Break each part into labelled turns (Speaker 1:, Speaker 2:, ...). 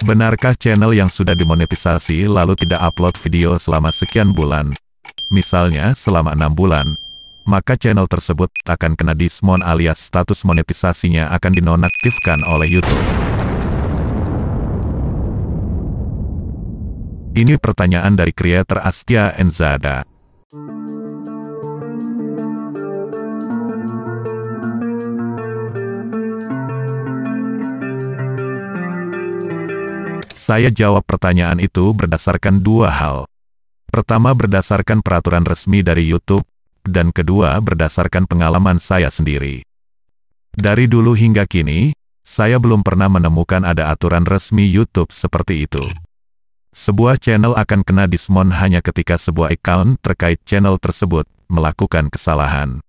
Speaker 1: Benarkah channel yang sudah dimonetisasi lalu tidak upload video selama sekian bulan? Misalnya selama enam bulan, maka channel tersebut akan kena dismon alias status monetisasinya akan dinonaktifkan oleh YouTube. Ini pertanyaan dari kreator Astia Enzada. Saya jawab pertanyaan itu berdasarkan dua hal. Pertama berdasarkan peraturan resmi dari YouTube, dan kedua berdasarkan pengalaman saya sendiri. Dari dulu hingga kini, saya belum pernah menemukan ada aturan resmi YouTube seperti itu. Sebuah channel akan kena dismon hanya ketika sebuah account terkait channel tersebut melakukan kesalahan.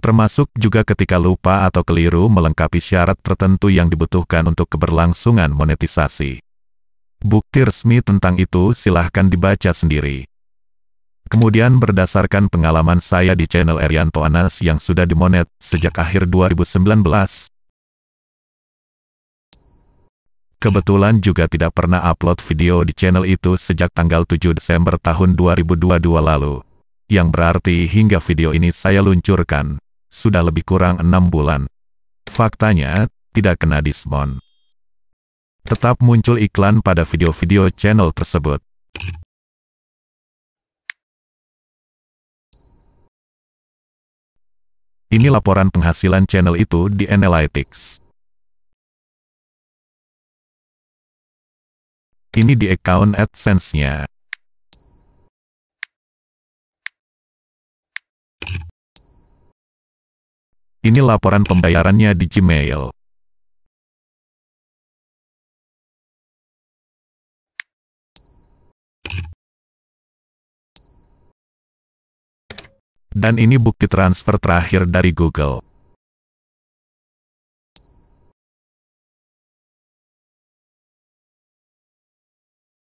Speaker 1: Termasuk juga ketika lupa atau keliru melengkapi syarat tertentu yang dibutuhkan untuk keberlangsungan monetisasi. Bukti resmi tentang itu silahkan dibaca sendiri. Kemudian berdasarkan pengalaman saya di channel Erianto Anas yang sudah dimonet sejak akhir 2019, kebetulan juga tidak pernah upload video di channel itu sejak tanggal 7 Desember tahun 2022 lalu. Yang berarti hingga video ini saya luncurkan, sudah lebih kurang enam bulan. Faktanya, tidak kena dismon tetap
Speaker 2: muncul iklan pada video-video channel tersebut. Ini laporan penghasilan channel itu di Analytics. Ini di account AdSense-nya. Ini laporan pembayarannya di Gmail. Dan ini bukti transfer terakhir dari Google.